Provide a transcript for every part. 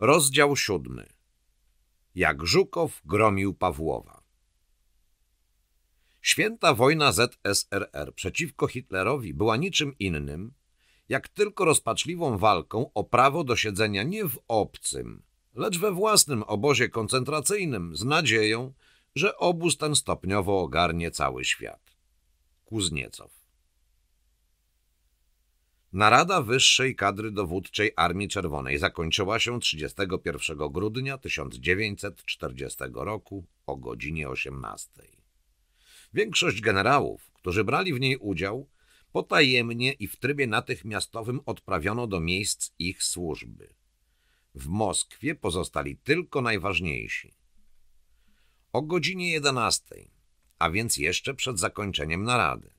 Rozdział siódmy. Jak Żukow gromił Pawłowa. Święta wojna ZSRR przeciwko Hitlerowi była niczym innym, jak tylko rozpaczliwą walką o prawo do siedzenia nie w obcym, lecz we własnym obozie koncentracyjnym z nadzieją, że obóz ten stopniowo ogarnie cały świat. Kuzniecow Narada Wyższej Kadry Dowódczej Armii Czerwonej zakończyła się 31 grudnia 1940 roku o godzinie 18. Większość generałów, którzy brali w niej udział, potajemnie i w trybie natychmiastowym odprawiono do miejsc ich służby. W Moskwie pozostali tylko najważniejsi. O godzinie 11, a więc jeszcze przed zakończeniem narady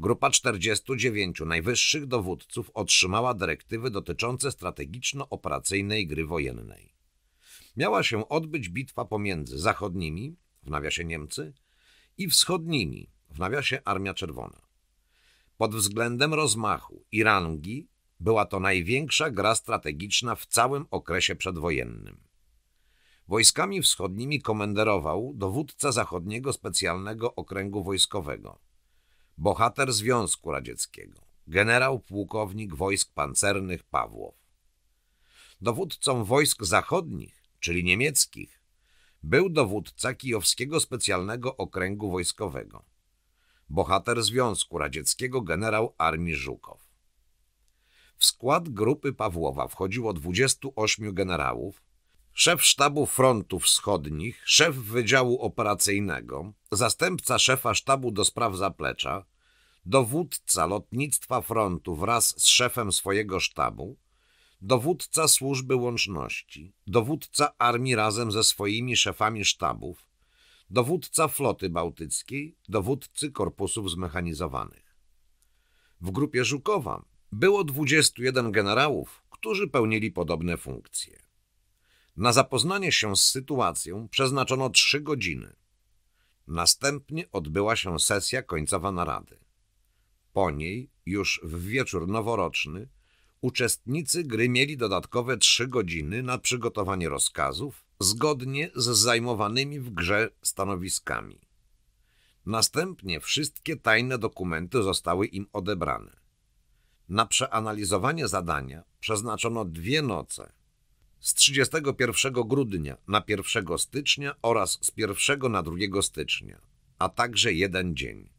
Grupa 49 najwyższych dowódców otrzymała dyrektywy dotyczące strategiczno-operacyjnej gry wojennej. Miała się odbyć bitwa pomiędzy zachodnimi, w nawiasie Niemcy, i wschodnimi, w nawiasie Armia Czerwona. Pod względem rozmachu i rangi była to największa gra strategiczna w całym okresie przedwojennym. Wojskami wschodnimi komenderował dowódca zachodniego specjalnego okręgu wojskowego – bohater Związku Radzieckiego, generał pułkownik wojsk pancernych Pawłow. Dowódcą wojsk zachodnich, czyli niemieckich, był dowódca Kijowskiego Specjalnego Okręgu Wojskowego, bohater Związku Radzieckiego generał armii Żukow. W skład grupy Pawłowa wchodziło 28 generałów, szef sztabu frontów wschodnich, szef wydziału operacyjnego, zastępca szefa sztabu do spraw zaplecza, dowódca lotnictwa frontu wraz z szefem swojego sztabu, dowódca służby łączności, dowódca armii razem ze swoimi szefami sztabów, dowódca floty bałtyckiej, dowódcy korpusów zmechanizowanych. W grupie Żukowa było 21 generałów, którzy pełnili podobne funkcje. Na zapoznanie się z sytuacją przeznaczono trzy godziny. Następnie odbyła się sesja końcowa narady. Po niej, już w wieczór noworoczny, uczestnicy gry mieli dodatkowe trzy godziny na przygotowanie rozkazów zgodnie z zajmowanymi w grze stanowiskami. Następnie wszystkie tajne dokumenty zostały im odebrane. Na przeanalizowanie zadania przeznaczono dwie noce – z 31 grudnia na 1 stycznia oraz z 1 na 2 stycznia, a także jeden dzień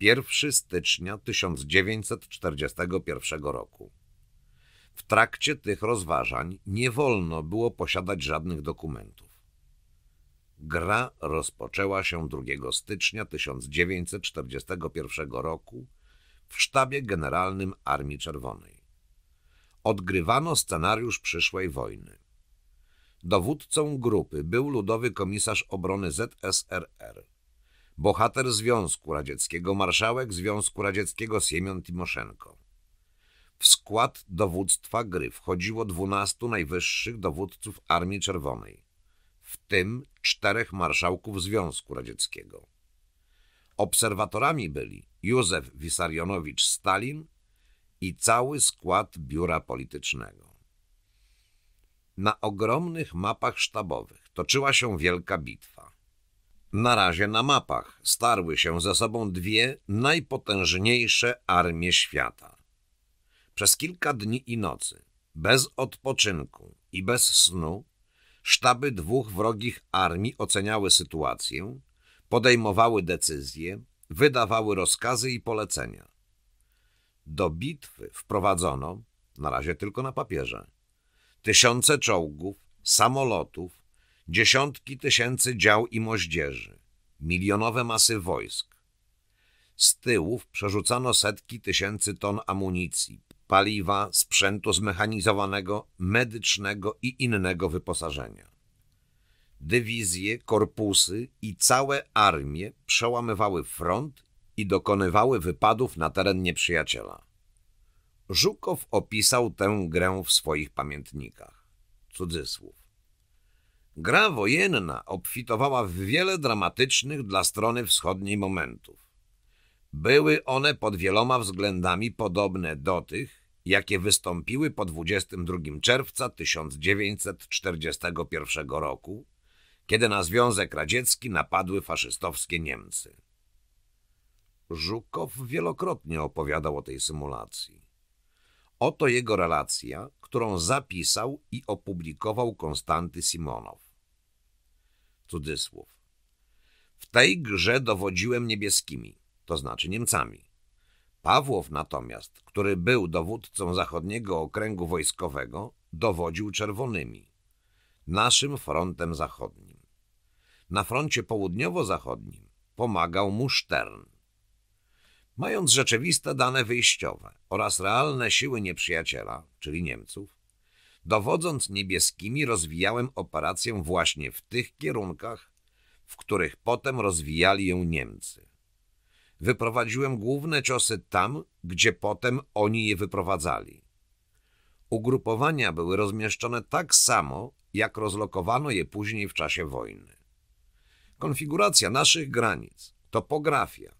1 stycznia 1941 roku. W trakcie tych rozważań nie wolno było posiadać żadnych dokumentów. Gra rozpoczęła się 2 stycznia 1941 roku w sztabie generalnym Armii Czerwonej odgrywano scenariusz przyszłej wojny. Dowódcą grupy był ludowy komisarz obrony ZSRR, bohater Związku Radzieckiego, marszałek Związku Radzieckiego Siemion Timoszenko. W skład dowództwa gry wchodziło 12 najwyższych dowódców Armii Czerwonej, w tym czterech marszałków Związku Radzieckiego. Obserwatorami byli Józef Wisarionowicz Stalin i cały skład biura politycznego. Na ogromnych mapach sztabowych toczyła się wielka bitwa. Na razie na mapach starły się ze sobą dwie najpotężniejsze armie świata. Przez kilka dni i nocy, bez odpoczynku i bez snu, sztaby dwóch wrogich armii oceniały sytuację, podejmowały decyzje, wydawały rozkazy i polecenia. Do bitwy wprowadzono, na razie tylko na papierze, tysiące czołgów, samolotów, dziesiątki tysięcy dział i moździerzy, milionowe masy wojsk. Z tyłów przerzucano setki tysięcy ton amunicji, paliwa, sprzętu zmechanizowanego, medycznego i innego wyposażenia. Dywizje, korpusy i całe armie przełamywały front i dokonywały wypadów na teren nieprzyjaciela. Żukow opisał tę grę w swoich pamiętnikach. Cudzysłów. Gra wojenna obfitowała w wiele dramatycznych dla strony wschodniej momentów. Były one pod wieloma względami podobne do tych, jakie wystąpiły po 22 czerwca 1941 roku, kiedy na Związek Radziecki napadły faszystowskie Niemcy. Żukow wielokrotnie opowiadał o tej symulacji. Oto jego relacja, którą zapisał i opublikował Konstanty Simonow. Cudzysłów. W tej grze dowodziłem niebieskimi, to znaczy Niemcami. Pawłow natomiast, który był dowódcą zachodniego okręgu wojskowego, dowodził czerwonymi, naszym frontem zachodnim. Na froncie południowo-zachodnim pomagał mu Sztern. Mając rzeczywiste dane wyjściowe oraz realne siły nieprzyjaciela, czyli Niemców, dowodząc niebieskimi rozwijałem operację właśnie w tych kierunkach, w których potem rozwijali ją Niemcy. Wyprowadziłem główne ciosy tam, gdzie potem oni je wyprowadzali. Ugrupowania były rozmieszczone tak samo, jak rozlokowano je później w czasie wojny. Konfiguracja naszych granic, topografia,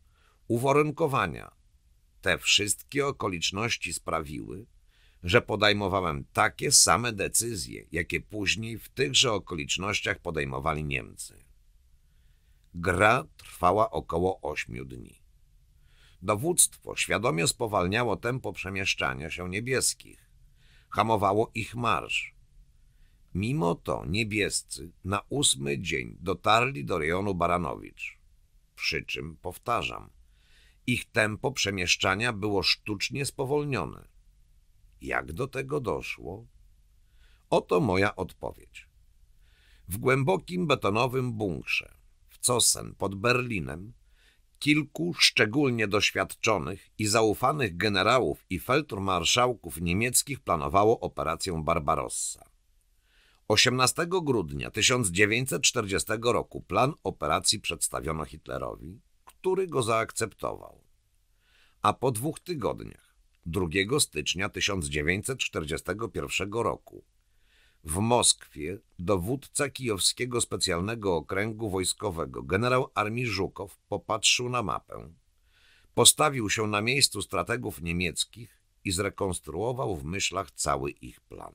uwarunkowania. Te wszystkie okoliczności sprawiły, że podejmowałem takie same decyzje, jakie później w tychże okolicznościach podejmowali Niemcy. Gra trwała około ośmiu dni. Dowództwo świadomie spowalniało tempo przemieszczania się niebieskich. Hamowało ich marsz. Mimo to niebiescy na ósmy dzień dotarli do rejonu Baranowicz. Przy czym, powtarzam, ich tempo przemieszczania było sztucznie spowolnione. Jak do tego doszło? Oto moja odpowiedź. W głębokim betonowym bunkrze, w Cosen pod Berlinem, kilku szczególnie doświadczonych i zaufanych generałów i feldmarszałków niemieckich planowało operację Barbarossa. 18 grudnia 1940 roku plan operacji przedstawiono Hitlerowi, który go zaakceptował. A po dwóch tygodniach, 2 stycznia 1941 roku, w Moskwie dowódca kijowskiego specjalnego okręgu wojskowego generał armii Żukow popatrzył na mapę, postawił się na miejscu strategów niemieckich i zrekonstruował w myślach cały ich plan.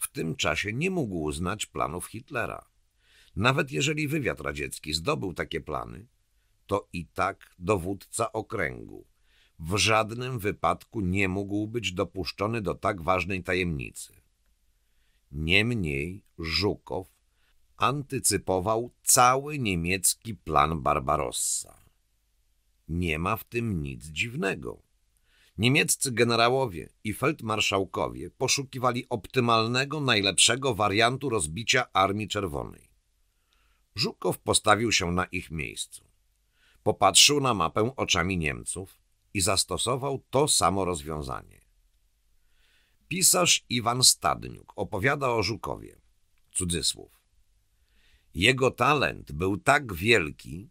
W tym czasie nie mógł znać planów Hitlera. Nawet jeżeli wywiad radziecki zdobył takie plany, to i tak dowódca okręgu. W żadnym wypadku nie mógł być dopuszczony do tak ważnej tajemnicy. Niemniej Żukow antycypował cały niemiecki plan Barbarossa. Nie ma w tym nic dziwnego. Niemieccy generałowie i feldmarszałkowie poszukiwali optymalnego, najlepszego wariantu rozbicia Armii Czerwonej. Żukow postawił się na ich miejscu. Popatrzył na mapę oczami Niemców i zastosował to samo rozwiązanie. Pisarz Iwan Stadniuk opowiada o Żukowie. Cudzysłów. Jego talent był tak wielki,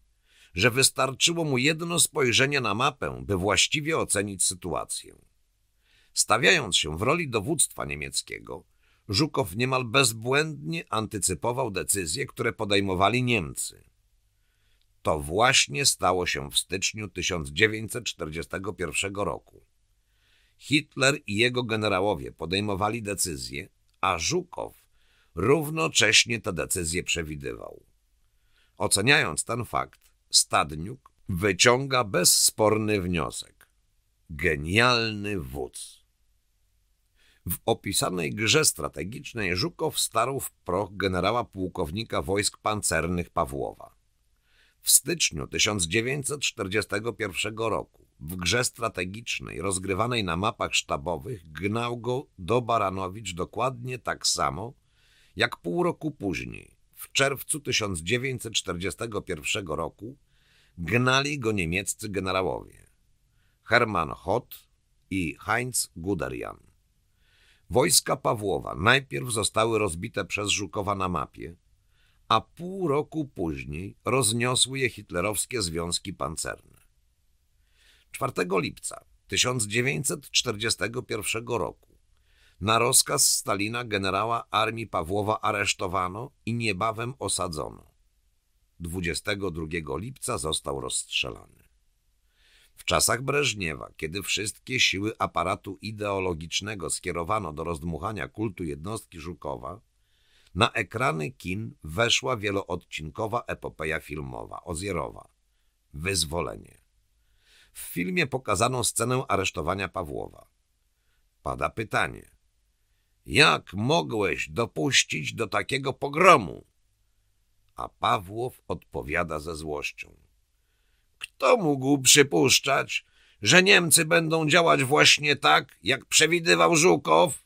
że wystarczyło mu jedno spojrzenie na mapę, by właściwie ocenić sytuację. Stawiając się w roli dowództwa niemieckiego, Żukow niemal bezbłędnie antycypował decyzje, które podejmowali Niemcy. To właśnie stało się w styczniu 1941 roku. Hitler i jego generałowie podejmowali decyzje, a Żukow równocześnie te decyzje przewidywał. Oceniając ten fakt, Stadniuk wyciąga bezsporny wniosek. Genialny wódz. W opisanej grze strategicznej Żukow starł w proch generała pułkownika wojsk pancernych Pawłowa. W styczniu 1941 roku w grze strategicznej rozgrywanej na mapach sztabowych gnał go Baranowicz dokładnie tak samo jak pół roku później, w czerwcu 1941 roku, gnali go niemieccy generałowie Hermann Hoth i Heinz Guderian. Wojska Pawłowa najpierw zostały rozbite przez Żukowa na mapie, a pół roku później rozniosły je hitlerowskie związki pancerne. 4 lipca 1941 roku na rozkaz Stalina generała armii Pawłowa aresztowano i niebawem osadzono. 22 lipca został rozstrzelany. W czasach Breżniewa, kiedy wszystkie siły aparatu ideologicznego skierowano do rozdmuchania kultu jednostki Żukowa, na ekrany kin weszła wieloodcinkowa epopeja filmowa Ozjerowa – Wyzwolenie. W filmie pokazano scenę aresztowania Pawłowa. Pada pytanie – jak mogłeś dopuścić do takiego pogromu? A Pawłow odpowiada ze złością. Kto mógł przypuszczać, że Niemcy będą działać właśnie tak, jak przewidywał Żukow?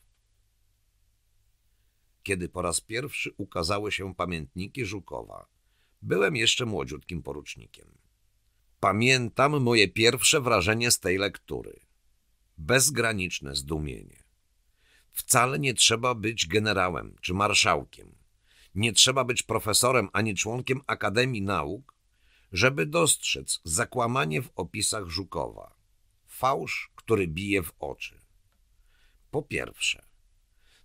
kiedy po raz pierwszy ukazały się pamiętniki Żukowa. Byłem jeszcze młodziutkim porucznikiem. Pamiętam moje pierwsze wrażenie z tej lektury. Bezgraniczne zdumienie. Wcale nie trzeba być generałem czy marszałkiem. Nie trzeba być profesorem ani członkiem Akademii Nauk, żeby dostrzec zakłamanie w opisach Żukowa. Fałsz, który bije w oczy. Po pierwsze,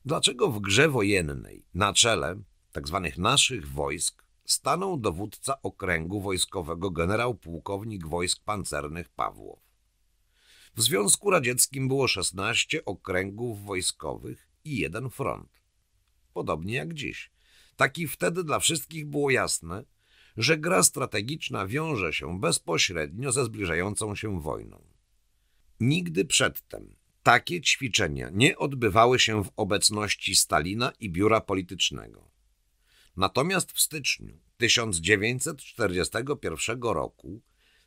Dlaczego w grze wojennej na czele tzw. Tak naszych wojsk stanął dowódca okręgu wojskowego generał pułkownik wojsk pancernych Pawłow? W Związku Radzieckim było 16 okręgów wojskowych i jeden front. Podobnie jak dziś. Taki wtedy dla wszystkich było jasne, że gra strategiczna wiąże się bezpośrednio ze zbliżającą się wojną. Nigdy przedtem takie ćwiczenia nie odbywały się w obecności Stalina i biura politycznego. Natomiast w styczniu 1941 roku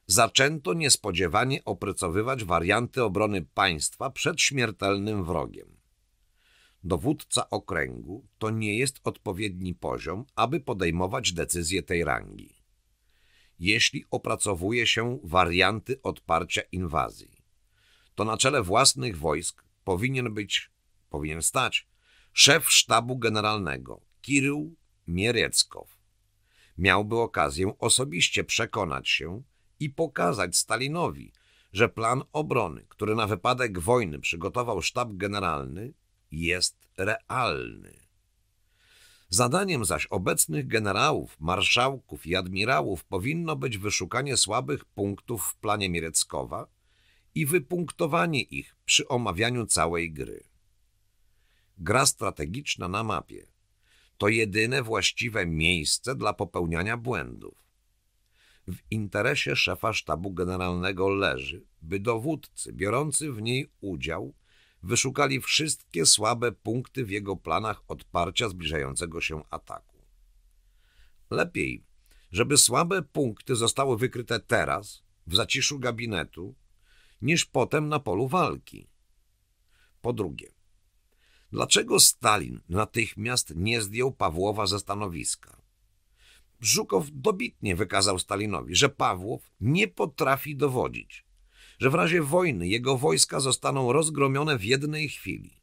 zaczęto niespodziewanie opracowywać warianty obrony państwa przed śmiertelnym wrogiem. Dowódca okręgu to nie jest odpowiedni poziom, aby podejmować decyzje tej rangi. Jeśli opracowuje się warianty odparcia inwazji, to na czele własnych wojsk powinien być, powinien stać szef sztabu generalnego Kirył Miereckow. Miałby okazję osobiście przekonać się i pokazać Stalinowi, że plan obrony, który na wypadek wojny przygotował sztab generalny, jest realny. Zadaniem zaś obecnych generałów, marszałków i admirałów powinno być wyszukanie słabych punktów w planie Miereckowa i wypunktowanie ich przy omawianiu całej gry. Gra strategiczna na mapie to jedyne właściwe miejsce dla popełniania błędów. W interesie szefa sztabu generalnego leży, by dowódcy biorący w niej udział wyszukali wszystkie słabe punkty w jego planach odparcia zbliżającego się ataku. Lepiej, żeby słabe punkty zostały wykryte teraz, w zaciszu gabinetu, niż potem na polu walki. Po drugie, dlaczego Stalin natychmiast nie zdjął Pawłowa ze stanowiska? Żukow dobitnie wykazał Stalinowi, że Pawłow nie potrafi dowodzić, że w razie wojny jego wojska zostaną rozgromione w jednej chwili.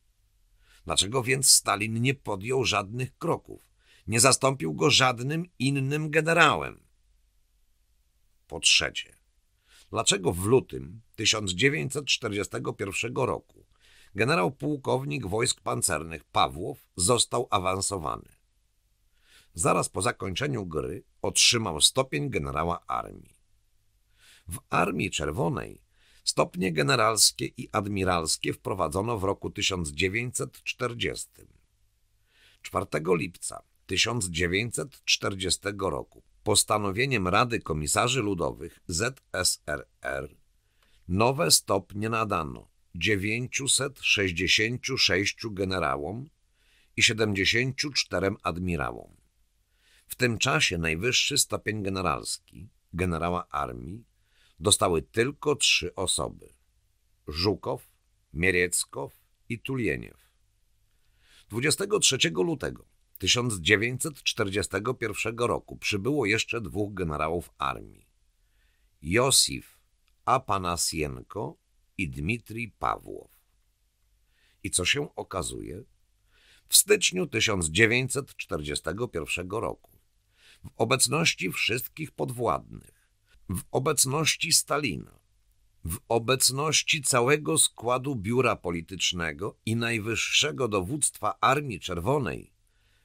Dlaczego więc Stalin nie podjął żadnych kroków, nie zastąpił go żadnym innym generałem? Po trzecie, dlaczego w lutym 1941 roku generał pułkownik wojsk pancernych Pawłow został awansowany. Zaraz po zakończeniu gry otrzymał stopień generała armii. W Armii Czerwonej stopnie generalskie i admiralskie wprowadzono w roku 1940. 4 lipca 1940 roku postanowieniem Rady Komisarzy Ludowych ZSRR Nowe stopnie nadano 966 generałom i 74 admirałom. W tym czasie najwyższy stopień generalski, generała armii, dostały tylko trzy osoby. Żukow, Mierieckow i Tulieniew. 23 lutego 1941 roku przybyło jeszcze dwóch generałów armii. Josif Apanasienko i Dmitrij Pawłow. I co się okazuje? W styczniu 1941 roku, w obecności wszystkich podwładnych, w obecności Stalina, w obecności całego składu biura politycznego i najwyższego dowództwa Armii Czerwonej,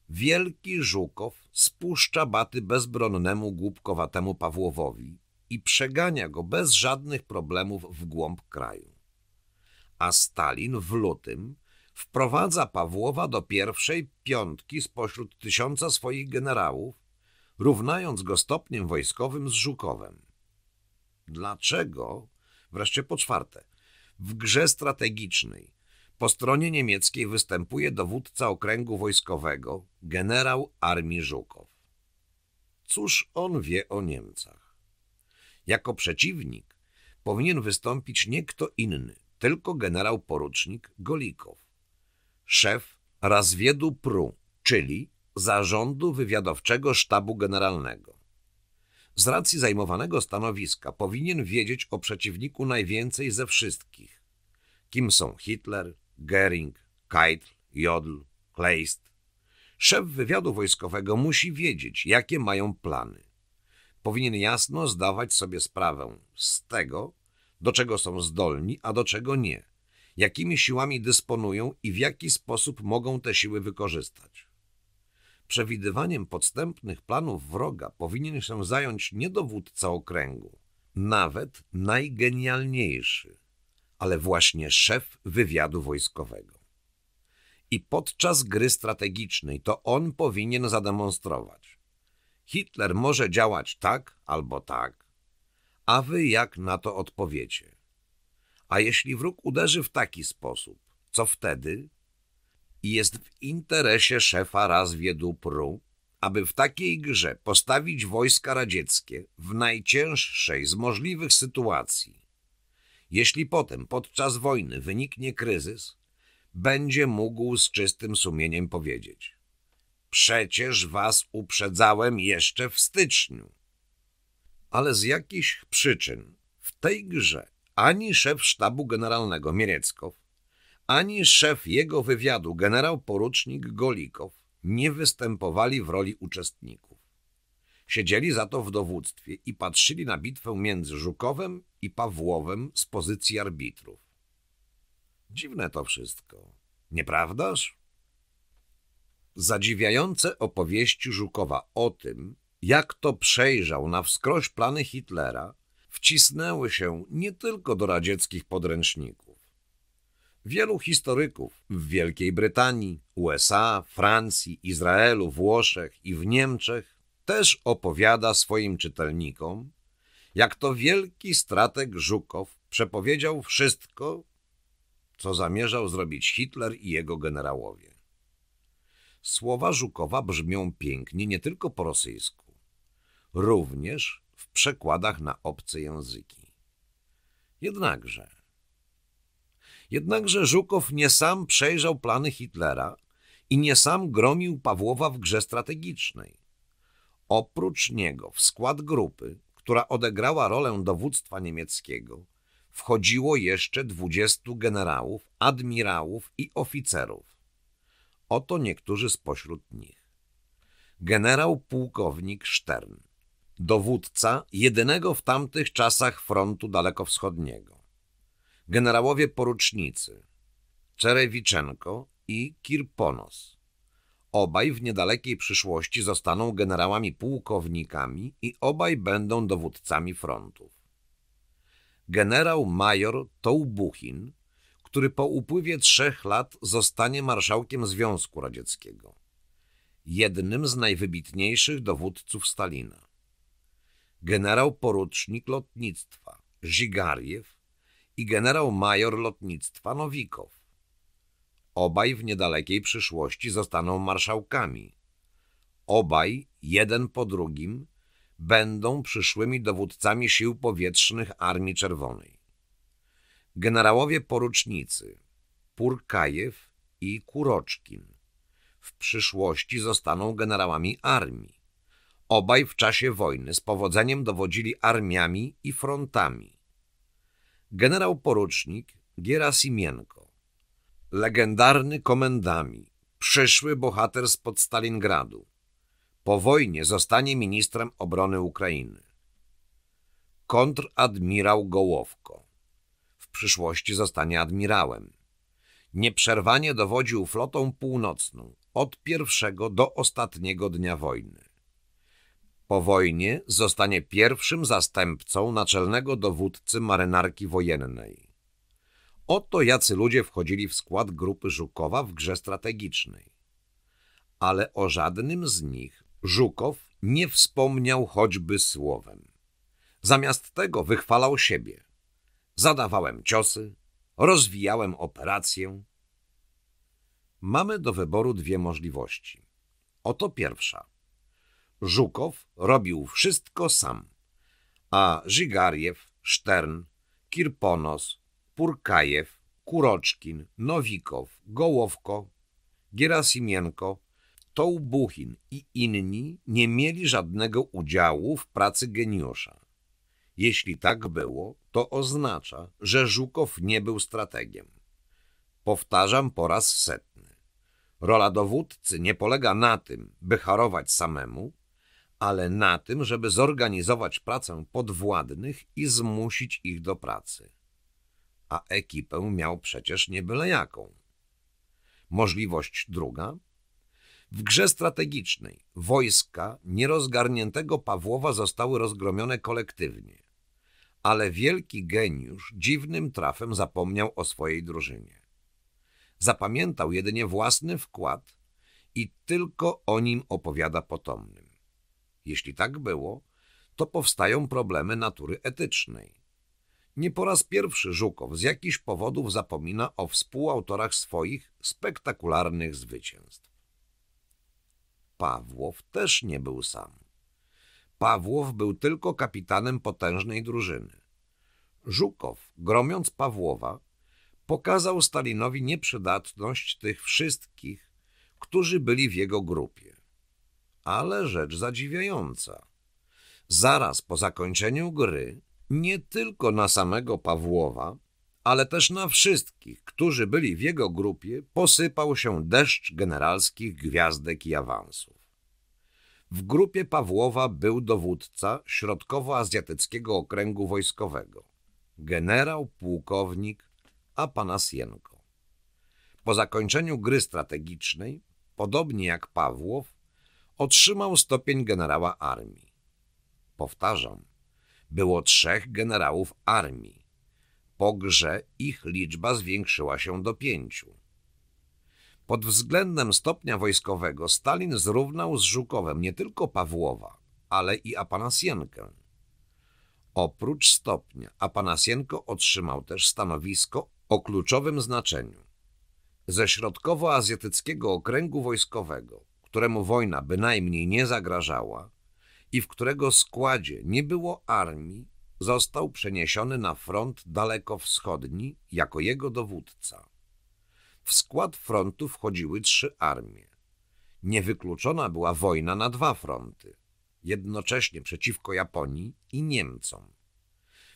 wielki Żukow spuszcza baty bezbronnemu głupkowatemu Pawłowowi, i przegania go bez żadnych problemów w głąb kraju. A Stalin w lutym wprowadza Pawłowa do pierwszej piątki spośród tysiąca swoich generałów, równając go stopniem wojskowym z Żukowem. Dlaczego? Wreszcie po czwarte. W grze strategicznej po stronie niemieckiej występuje dowódca okręgu wojskowego, generał armii Żukow. Cóż on wie o Niemcach? Jako przeciwnik powinien wystąpić nie kto inny, tylko generał porucznik Golikow, szef Razwiedu Pru, czyli Zarządu Wywiadowczego Sztabu Generalnego. Z racji zajmowanego stanowiska powinien wiedzieć o przeciwniku najwięcej ze wszystkich. Kim są Hitler, Göring, Keitel, Jodl, Kleist. Szef wywiadu wojskowego musi wiedzieć, jakie mają plany powinien jasno zdawać sobie sprawę z tego, do czego są zdolni, a do czego nie, jakimi siłami dysponują i w jaki sposób mogą te siły wykorzystać. Przewidywaniem podstępnych planów wroga powinien się zająć nie dowódca okręgu, nawet najgenialniejszy, ale właśnie szef wywiadu wojskowego. I podczas gry strategicznej to on powinien zademonstrować, Hitler może działać tak albo tak, a wy jak na to odpowiecie? A jeśli wróg uderzy w taki sposób, co wtedy? I jest w interesie szefa Pru, aby w takiej grze postawić wojska radzieckie w najcięższej z możliwych sytuacji. Jeśli potem podczas wojny wyniknie kryzys, będzie mógł z czystym sumieniem powiedzieć – Przecież was uprzedzałem jeszcze w styczniu. Ale z jakichś przyczyn w tej grze ani szef sztabu generalnego Mieleckow, ani szef jego wywiadu generał porucznik Golikow nie występowali w roli uczestników. Siedzieli za to w dowództwie i patrzyli na bitwę między Żukowem i Pawłowem z pozycji arbitrów. Dziwne to wszystko, nieprawdaż? Zadziwiające opowieści Żukowa o tym, jak to przejrzał na wskroś plany Hitlera, wcisnęły się nie tylko do radzieckich podręczników. Wielu historyków w Wielkiej Brytanii, USA, Francji, Izraelu, Włoszech i w Niemczech też opowiada swoim czytelnikom, jak to wielki strateg Żukow przepowiedział wszystko, co zamierzał zrobić Hitler i jego generałowie. Słowa Żukowa brzmią pięknie nie tylko po rosyjsku, również w przekładach na obce języki. Jednakże... Jednakże Żukow nie sam przejrzał plany Hitlera i nie sam gromił Pawłowa w grze strategicznej. Oprócz niego w skład grupy, która odegrała rolę dowództwa niemieckiego, wchodziło jeszcze dwudziestu generałów, admirałów i oficerów. Oto niektórzy spośród nich. Generał pułkownik Stern, dowódca jedynego w tamtych czasach frontu dalekowschodniego. Generałowie porucznicy Czerewiczenko i Kirponos. Obaj w niedalekiej przyszłości zostaną generałami pułkownikami i obaj będą dowódcami frontów. Generał major Tołbuchin który po upływie trzech lat zostanie marszałkiem Związku Radzieckiego, jednym z najwybitniejszych dowódców Stalina. Generał porucznik lotnictwa Zigariew i generał major lotnictwa Nowikow. Obaj w niedalekiej przyszłości zostaną marszałkami. Obaj, jeden po drugim, będą przyszłymi dowódcami sił powietrznych Armii Czerwonej. Generałowie porucznicy Purkajew i Kuroczkin w przyszłości zostaną generałami armii. Obaj w czasie wojny z powodzeniem dowodzili armiami i frontami. Generał porucznik Gierasimienko, legendarny komendami, przyszły bohater spod Stalingradu. Po wojnie zostanie ministrem obrony Ukrainy. Kontradmirał Gołowko w przyszłości zostanie admirałem. Nieprzerwanie dowodził flotą północną od pierwszego do ostatniego dnia wojny. Po wojnie zostanie pierwszym zastępcą naczelnego dowódcy marynarki wojennej. Oto jacy ludzie wchodzili w skład grupy Żukowa w grze strategicznej. Ale o żadnym z nich Żukow nie wspomniał choćby słowem. Zamiast tego wychwalał siebie zadawałem ciosy, rozwijałem operację. Mamy do wyboru dwie możliwości. Oto pierwsza. Żukow robił wszystko sam, a Żygariew, Sztern, Kirponos, Purkajew, Kuroczkin, Nowikow, Gołowko, Gierasimienko, Tołbuchin i inni nie mieli żadnego udziału w pracy geniusza. Jeśli tak było, to oznacza, że Żukow nie był strategiem. Powtarzam po raz setny. Rola dowódcy nie polega na tym, by harować samemu, ale na tym, żeby zorganizować pracę podwładnych i zmusić ich do pracy. A ekipę miał przecież nie byle jaką. Możliwość druga. W grze strategicznej wojska nierozgarniętego Pawłowa zostały rozgromione kolektywnie ale wielki geniusz dziwnym trafem zapomniał o swojej drużynie. Zapamiętał jedynie własny wkład i tylko o nim opowiada potomnym. Jeśli tak było, to powstają problemy natury etycznej. Nie po raz pierwszy Żukow z jakichś powodów zapomina o współautorach swoich spektakularnych zwycięstw. Pawłow też nie był sam. Pawłow był tylko kapitanem potężnej drużyny. Żukow, gromiąc Pawłowa, pokazał Stalinowi nieprzydatność tych wszystkich, którzy byli w jego grupie. Ale rzecz zadziwiająca. Zaraz po zakończeniu gry, nie tylko na samego Pawłowa, ale też na wszystkich, którzy byli w jego grupie, posypał się deszcz generalskich gwiazdek i awansów. W grupie Pawłowa był dowódca Środkowoazjatyckiego Okręgu Wojskowego generał pułkownik Apanasjenko. Po zakończeniu gry strategicznej, podobnie jak Pawłow, otrzymał stopień generała armii. Powtarzam, było trzech generałów armii. Po grze ich liczba zwiększyła się do pięciu. Pod względem stopnia wojskowego Stalin zrównał z Żukowem nie tylko Pawłowa, ale i Apanasjenkę oprócz stopnia, a Panasienko otrzymał też stanowisko o kluczowym znaczeniu. Ze środkowoazjatyckiego okręgu wojskowego, któremu wojna bynajmniej nie zagrażała i w którego składzie nie było armii, został przeniesiony na front dalekowschodni jako jego dowódca. W skład frontu wchodziły trzy armie. Niewykluczona była wojna na dwa fronty – jednocześnie przeciwko Japonii i Niemcom.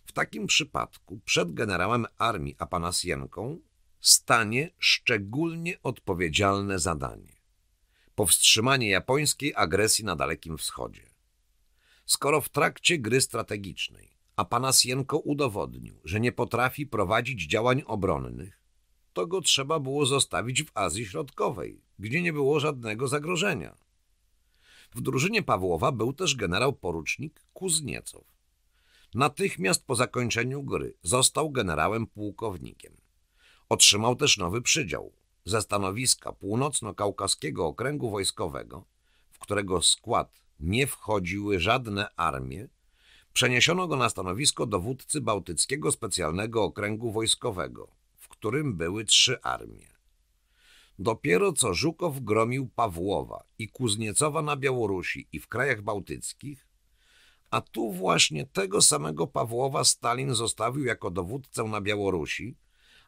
W takim przypadku przed generałem armii Apanasjenką stanie szczególnie odpowiedzialne zadanie – powstrzymanie japońskiej agresji na Dalekim Wschodzie. Skoro w trakcie gry strategicznej Apanasjenko udowodnił, że nie potrafi prowadzić działań obronnych, to go trzeba było zostawić w Azji Środkowej, gdzie nie było żadnego zagrożenia. W drużynie Pawłowa był też generał porucznik Kuzniecow. Natychmiast po zakończeniu gry został generałem pułkownikiem. Otrzymał też nowy przydział ze stanowiska północno-kaukaskiego okręgu wojskowego, w którego skład nie wchodziły żadne armie, przeniesiono go na stanowisko dowódcy Bałtyckiego Specjalnego Okręgu Wojskowego, w którym były trzy armie. Dopiero co Żukow gromił Pawłowa i Kuzniecowa na Białorusi i w krajach bałtyckich, a tu właśnie tego samego Pawłowa Stalin zostawił jako dowódcę na Białorusi,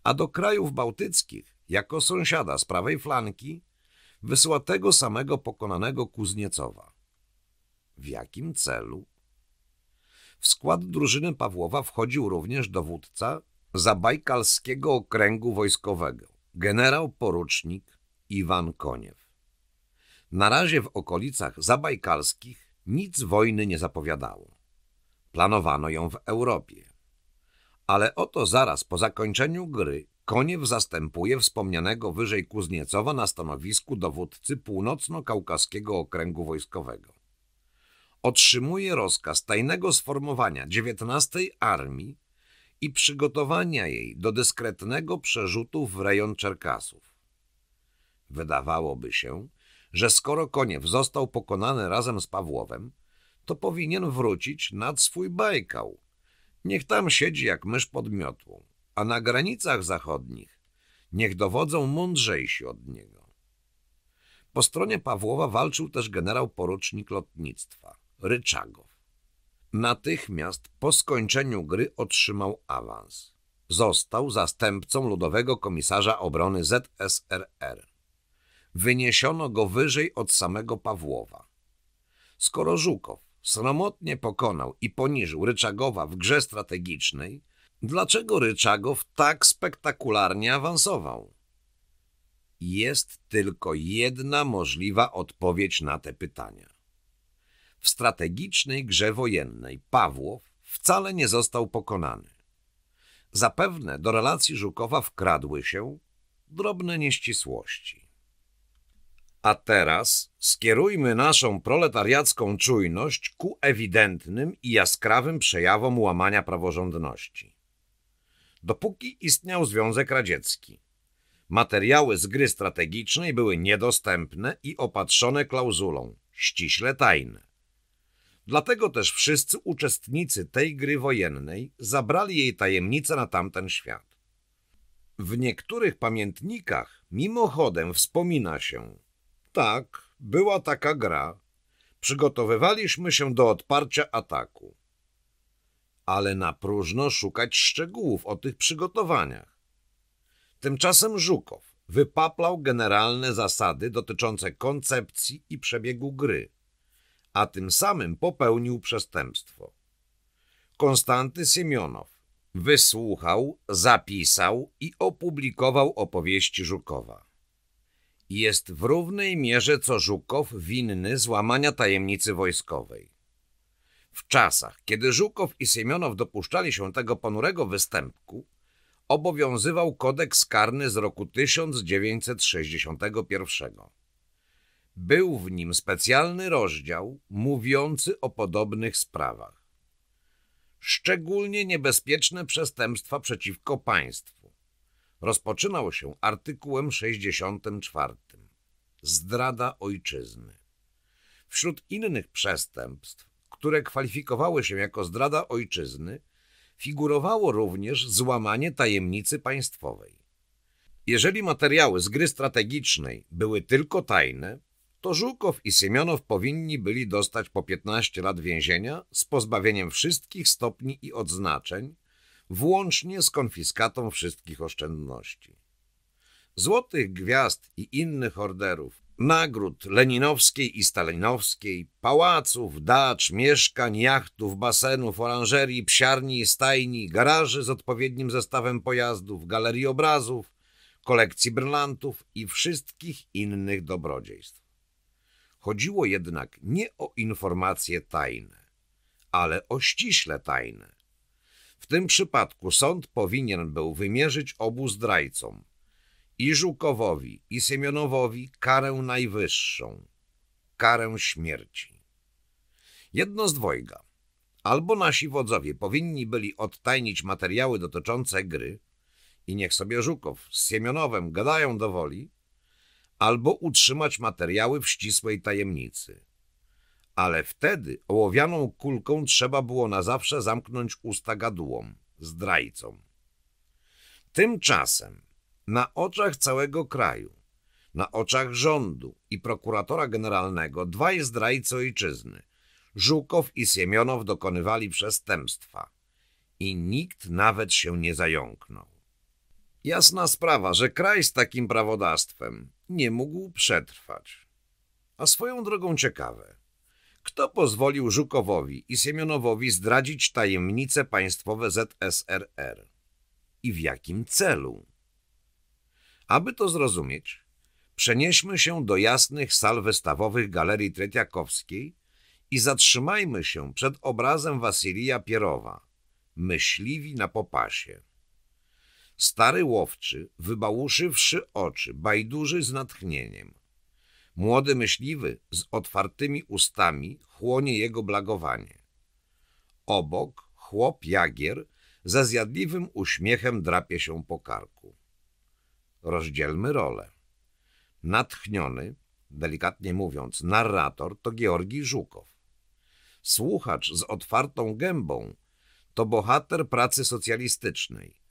a do krajów bałtyckich, jako sąsiada z prawej flanki, wysyła tego samego pokonanego Kuzniecowa. W jakim celu? W skład drużyny Pawłowa wchodził również dowódca Zabajkalskiego Okręgu Wojskowego, generał porucznik Iwan Koniew. Na razie w okolicach zabajkalskich nic wojny nie zapowiadało. Planowano ją w Europie. Ale oto zaraz po zakończeniu gry Koniew zastępuje wspomnianego wyżej Kuzniecowa na stanowisku dowódcy Północno-Kaukaskiego Okręgu Wojskowego. Otrzymuje rozkaz tajnego sformowania 19 Armii i przygotowania jej do dyskretnego przerzutu w rejon Czerkasów. Wydawałoby się, że skoro Koniew został pokonany razem z Pawłowem, to powinien wrócić nad swój Bajkał. Niech tam siedzi jak mysz pod miotłą, a na granicach zachodnich niech dowodzą mądrzejsi od niego. Po stronie Pawłowa walczył też generał porucznik lotnictwa, Ryczagow. Natychmiast po skończeniu gry otrzymał awans. Został zastępcą Ludowego Komisarza Obrony ZSRR. Wyniesiono go wyżej od samego Pawłowa. Skoro Żukow sromotnie pokonał i poniżył Ryczagowa w grze strategicznej, dlaczego Ryczagow tak spektakularnie awansował? Jest tylko jedna możliwa odpowiedź na te pytania. W strategicznej grze wojennej Pawłow wcale nie został pokonany. Zapewne do relacji Żukowa wkradły się drobne nieścisłości. A teraz skierujmy naszą proletariacką czujność ku ewidentnym i jaskrawym przejawom łamania praworządności. Dopóki istniał Związek Radziecki, materiały z gry strategicznej były niedostępne i opatrzone klauzulą, ściśle tajne. Dlatego też wszyscy uczestnicy tej gry wojennej zabrali jej tajemnicę na tamten świat. W niektórych pamiętnikach mimochodem wspomina się Tak, była taka gra. Przygotowywaliśmy się do odparcia ataku. Ale na próżno szukać szczegółów o tych przygotowaniach. Tymczasem Żukow wypaplał generalne zasady dotyczące koncepcji i przebiegu gry – a tym samym popełnił przestępstwo. Konstanty Siemionow wysłuchał, zapisał i opublikował opowieści Żukowa. Jest w równej mierze co Żukow winny złamania tajemnicy wojskowej. W czasach, kiedy Żukow i Siemionow dopuszczali się tego ponurego występku, obowiązywał kodeks karny z roku 1961. Był w nim specjalny rozdział mówiący o podobnych sprawach. Szczególnie niebezpieczne przestępstwa przeciwko państwu. Rozpoczynał się artykułem 64. Zdrada ojczyzny. Wśród innych przestępstw, które kwalifikowały się jako zdrada ojczyzny, figurowało również złamanie tajemnicy państwowej. Jeżeli materiały z gry strategicznej były tylko tajne, to Żukow i Siemionow powinni byli dostać po 15 lat więzienia z pozbawieniem wszystkich stopni i odznaczeń, włącznie z konfiskatą wszystkich oszczędności. Złotych gwiazd i innych orderów, nagród leninowskiej i stalinowskiej, pałaców, dacz, mieszkań, jachtów, basenów, oranżerii, psiarni, stajni, garaży z odpowiednim zestawem pojazdów, galerii obrazów, kolekcji brylantów i wszystkich innych dobrodziejstw. Chodziło jednak nie o informacje tajne, ale o ściśle tajne. W tym przypadku sąd powinien był wymierzyć obu zdrajcom, i Żukowowi, i Siemionowowi karę najwyższą, karę śmierci. Jedno z dwojga. Albo nasi wodzowie powinni byli odtajnić materiały dotyczące gry i niech sobie Żukow z Siemionowem gadają do woli, albo utrzymać materiały w ścisłej tajemnicy. Ale wtedy ołowianą kulką trzeba było na zawsze zamknąć usta gadułom, zdrajcom. Tymczasem, na oczach całego kraju, na oczach rządu i prokuratora generalnego dwaj zdrajcy ojczyzny, Żukow i Siemionow dokonywali przestępstwa i nikt nawet się nie zająknął. Jasna sprawa, że kraj z takim prawodawstwem nie mógł przetrwać. A swoją drogą ciekawe, kto pozwolił Żukowowi i Siemionowowi zdradzić tajemnice państwowe ZSRR? I w jakim celu? Aby to zrozumieć, przenieśmy się do jasnych sal wystawowych Galerii Tretiakowskiej i zatrzymajmy się przed obrazem Wasilija Pierowa, myśliwi na popasie. Stary łowczy, wybałuszywszy oczy, bajduży z natchnieniem. Młody myśliwy z otwartymi ustami chłonie jego blagowanie. Obok chłop Jagier ze zjadliwym uśmiechem drapie się po karku. Rozdzielmy role. Natchniony, delikatnie mówiąc, narrator to Georgi Żukow. Słuchacz z otwartą gębą to bohater pracy socjalistycznej –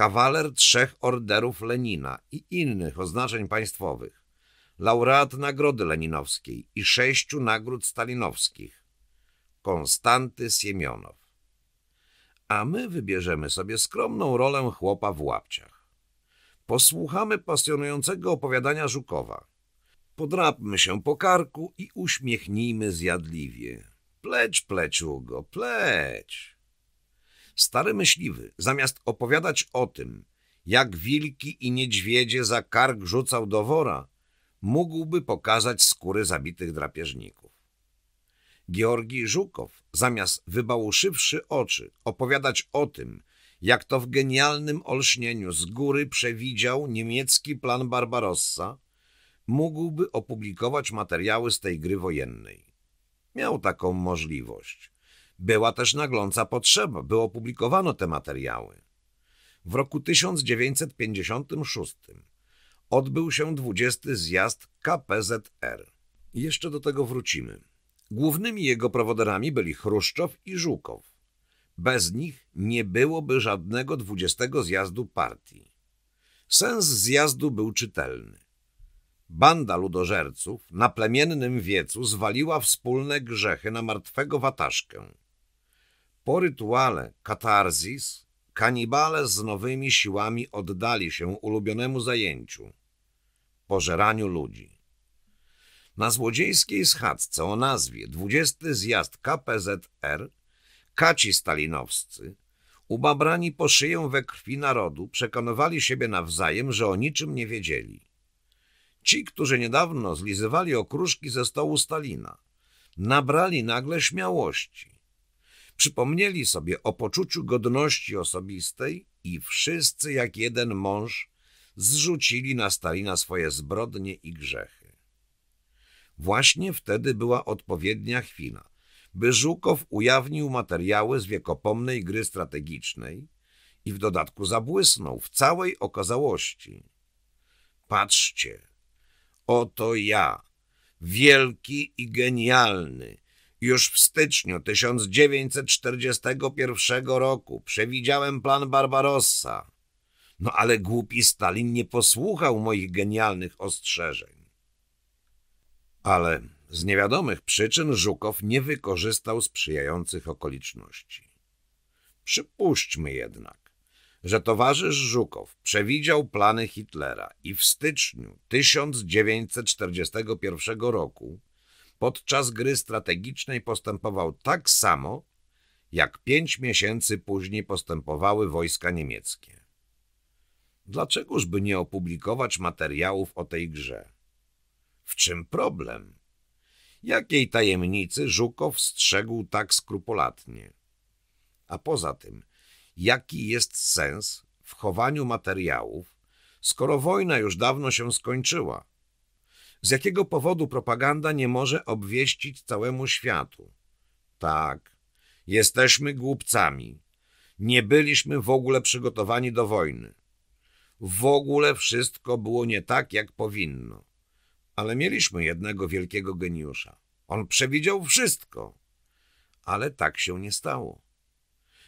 kawaler trzech orderów Lenina i innych oznaczeń państwowych, laureat Nagrody Leninowskiej i sześciu nagród stalinowskich, Konstanty Siemionow. A my wybierzemy sobie skromną rolę chłopa w łapciach. Posłuchamy pasjonującego opowiadania Żukowa. Podrapmy się po karku i uśmiechnijmy zjadliwie. Pleć, pleciugo, pleć! Stary myśliwy, zamiast opowiadać o tym, jak wilki i niedźwiedzie za kark rzucał do wora, mógłby pokazać skóry zabitych drapieżników. Georgi Żukow, zamiast wybałuszywszy oczy, opowiadać o tym, jak to w genialnym olśnieniu z góry przewidział niemiecki plan Barbarossa, mógłby opublikować materiały z tej gry wojennej. Miał taką możliwość. Była też nagląca potrzeba, by opublikowano te materiały. W roku 1956 odbył się 20. zjazd KPZR. Jeszcze do tego wrócimy. Głównymi jego prowoderami byli Chruszczow i Żukow. Bez nich nie byłoby żadnego 20. zjazdu partii. Sens zjazdu był czytelny. Banda ludożerców na plemiennym wiecu zwaliła wspólne grzechy na martwego wataszkę. Po rytuale katarzis kanibale z nowymi siłami oddali się ulubionemu zajęciu – pożeraniu ludzi. Na złodziejskiej schadzce o nazwie 20 Zjazd KPZR kaci stalinowscy, ubabrani po szyję we krwi narodu, przekonywali siebie nawzajem, że o niczym nie wiedzieli. Ci, którzy niedawno zlizywali okruszki ze stołu Stalina, nabrali nagle śmiałości – Przypomnieli sobie o poczuciu godności osobistej i wszyscy jak jeden mąż zrzucili na Stalina swoje zbrodnie i grzechy. Właśnie wtedy była odpowiednia chwila, by Żukow ujawnił materiały z wiekopomnej gry strategicznej i w dodatku zabłysnął w całej okazałości. Patrzcie, oto ja, wielki i genialny, już w styczniu 1941 roku przewidziałem plan Barbarossa. No ale głupi Stalin nie posłuchał moich genialnych ostrzeżeń. Ale z niewiadomych przyczyn Żukow nie wykorzystał sprzyjających okoliczności. Przypuśćmy jednak, że towarzysz Żukow przewidział plany Hitlera i w styczniu 1941 roku podczas gry strategicznej postępował tak samo, jak pięć miesięcy później postępowały wojska niemieckie. Dlaczegożby nie opublikować materiałów o tej grze? W czym problem? Jakiej tajemnicy Żukow strzegł tak skrupulatnie? A poza tym, jaki jest sens w chowaniu materiałów, skoro wojna już dawno się skończyła? Z jakiego powodu propaganda nie może obwieścić całemu światu? Tak, jesteśmy głupcami. Nie byliśmy w ogóle przygotowani do wojny. W ogóle wszystko było nie tak, jak powinno. Ale mieliśmy jednego wielkiego geniusza. On przewidział wszystko. Ale tak się nie stało.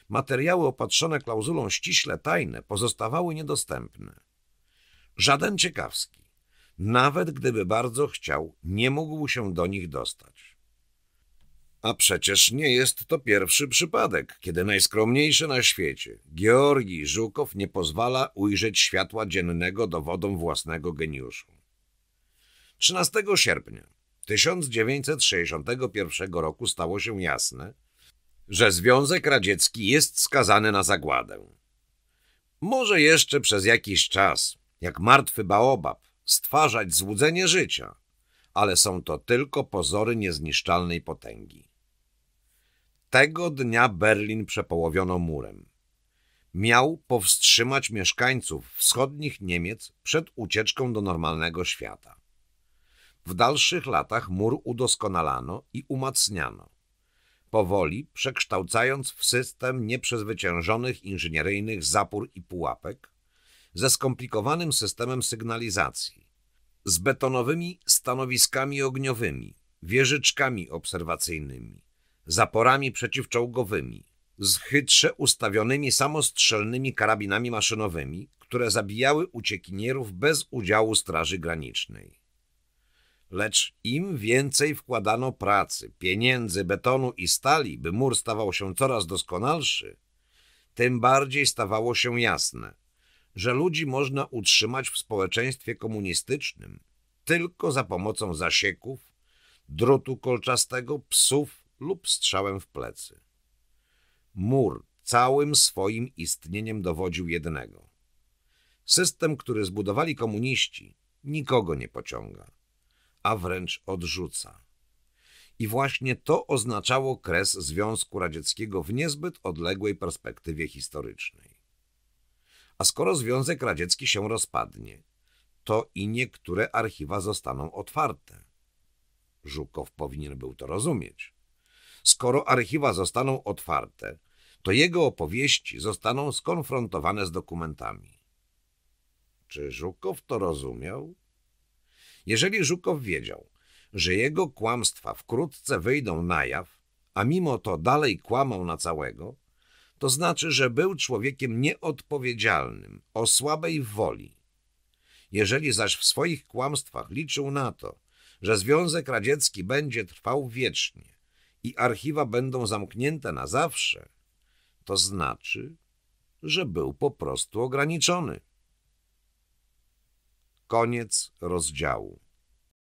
Materiały opatrzone klauzulą ściśle tajne pozostawały niedostępne. Żaden ciekawski nawet gdyby bardzo chciał, nie mógł się do nich dostać. A przecież nie jest to pierwszy przypadek, kiedy najskromniejszy na świecie, Georgi Żukow, nie pozwala ujrzeć światła dziennego dowodom własnego geniuszu. 13 sierpnia 1961 roku stało się jasne, że Związek Radziecki jest skazany na zagładę. Może jeszcze przez jakiś czas, jak martwy baobab, stwarzać złudzenie życia, ale są to tylko pozory niezniszczalnej potęgi. Tego dnia Berlin przepołowiono murem. Miał powstrzymać mieszkańców wschodnich Niemiec przed ucieczką do normalnego świata. W dalszych latach mur udoskonalano i umacniano, powoli przekształcając w system nieprzezwyciężonych inżynieryjnych zapór i pułapek, ze skomplikowanym systemem sygnalizacji, z betonowymi stanowiskami ogniowymi, wieżyczkami obserwacyjnymi, zaporami przeciwczołgowymi, z chytrze ustawionymi samostrzelnymi karabinami maszynowymi, które zabijały uciekinierów bez udziału Straży Granicznej. Lecz im więcej wkładano pracy, pieniędzy, betonu i stali, by mur stawał się coraz doskonalszy, tym bardziej stawało się jasne, że ludzi można utrzymać w społeczeństwie komunistycznym tylko za pomocą zasieków, drutu kolczastego, psów lub strzałem w plecy. Mur całym swoim istnieniem dowodził jednego. System, który zbudowali komuniści, nikogo nie pociąga, a wręcz odrzuca. I właśnie to oznaczało kres Związku Radzieckiego w niezbyt odległej perspektywie historycznej. A skoro Związek Radziecki się rozpadnie, to i niektóre archiwa zostaną otwarte. Żukow powinien był to rozumieć. Skoro archiwa zostaną otwarte, to jego opowieści zostaną skonfrontowane z dokumentami. Czy Żukow to rozumiał? Jeżeli Żukow wiedział, że jego kłamstwa wkrótce wyjdą na jaw, a mimo to dalej kłamał na całego, to znaczy, że był człowiekiem nieodpowiedzialnym, o słabej woli. Jeżeli zaś w swoich kłamstwach liczył na to, że Związek Radziecki będzie trwał wiecznie i archiwa będą zamknięte na zawsze, to znaczy, że był po prostu ograniczony. Koniec rozdziału.